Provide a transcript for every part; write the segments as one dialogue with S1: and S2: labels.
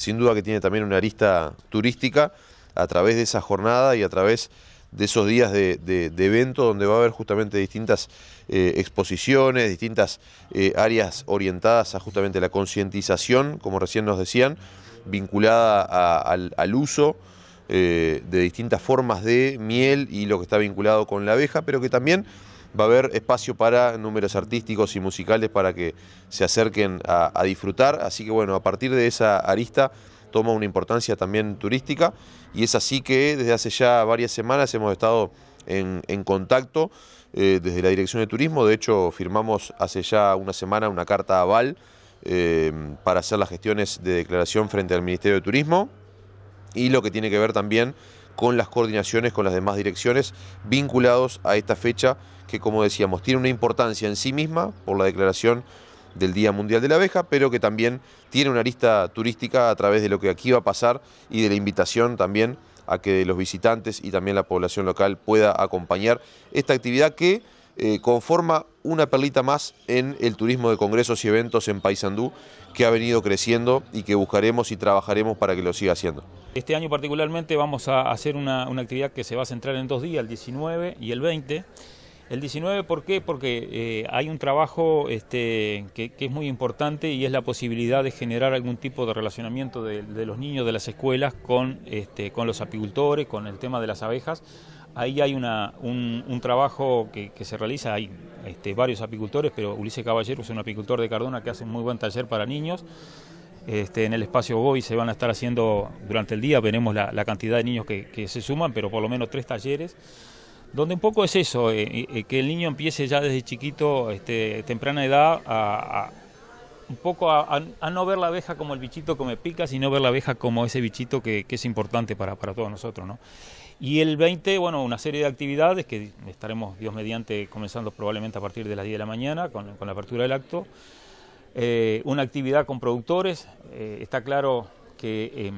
S1: sin duda que tiene también una arista turística a través de esa jornada y a través de esos días de, evento donde va a haber justamente distintas eh, exposiciones, distintas eh, áreas orientadas a justamente la concientización, como recién nos decían, vinculada al, uso eh, de distintas formas de miel y lo que está vinculado con la abeja, pero que también va a haber espacio para números artísticos y musicales para que se acerquen a, disfrutar. Así que bueno, a partir de esa arista toma una importancia también turística y es así que desde hace ya varias semanas hemos estado en, contacto eh, desde la Dirección de Turismo. De hecho, firmamos hace ya una semana una carta aval eh, para hacer las gestiones de declaración frente al Ministerio de Turismo y lo que tiene que ver también con las coordinaciones con las demás direcciones vinculados a esta fecha que, como decíamos, tiene una importancia en sí misma por la declaración del Día Mundial de la Abeja, pero que también tiene una lista turística a través de lo que aquí va a pasar y de la invitación también a que los visitantes y también la población local pueda acompañar esta actividad que eh, conforma una perlita más en el turismo de congresos y eventos en Paysandú, que ha venido creciendo y que buscaremos y trabajaremos para que lo siga haciendo.
S2: Este año particularmente vamos a hacer una, actividad que se va a centrar en dos días, el 19 y el 20. El 19, ¿por qué? Porque eh, hay un trabajo este, que, es muy importante y es la posibilidad de generar algún tipo de relacionamiento de, los niños de las escuelas con, este, con los apicultores, con el tema de las abejas. Ahí hay un, trabajo que, se realiza, hay este, varios apicultores, pero Ulises Caballero es un apicultor de Cardona que hace un muy buen taller para niños. Este, en el espacio hoy se van a estar haciendo durante el día, veremos la, cantidad de niños que, se suman, pero por lo menos tres talleres, donde un poco es eso, eh, eh, que el niño empiece ya desde chiquito, este, temprana edad, a un poco a, no ver la abeja como el bichito que me pica, sino ver la abeja como ese bichito que, es importante para, todos nosotros. ¿no? Y el 20, bueno, una serie de actividades que estaremos, Dios mediante, comenzando probablemente a partir de las 10 de la mañana con, la apertura del acto. Eh, una actividad con productores, eh, está claro que em,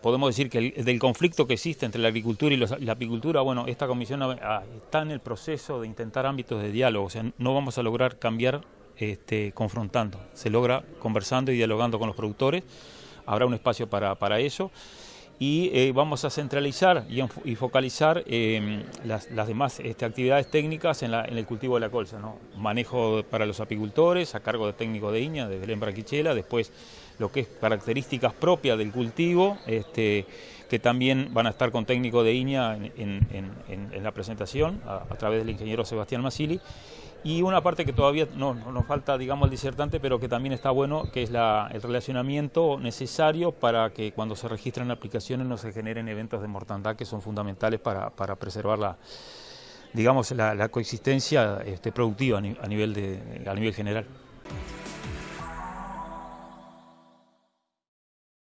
S2: podemos decir que del conflicto que existe entre la agricultura y la apicultura, bueno, esta comisión está en el proceso de intentar ámbitos de diálogo, o sea, no vamos a lograr cambiar este, confrontando, se logra conversando y dialogando con los productores, habrá un espacio para, eso y eh, vamos a centralizar y, focalizar em, las, demás este, actividades técnicas en, la, en, el cultivo de la colza. ¿no? Manejo para los apicultores a cargo de técnico de Iña, desde Lembra Quichela, después lo que es características propias del cultivo, este, que también van a estar con técnico de Iña en, la presentación a, través del ingeniero Sebastián Masili. Y una parte que todavía no, nos falta, digamos, el disertante, pero que también está bueno, que es el relacionamiento necesario para que cuando se registren aplicaciones no se generen eventos de mortandad que son fundamentales para, preservar la, digamos, la, coexistencia este, productiva a nivel general.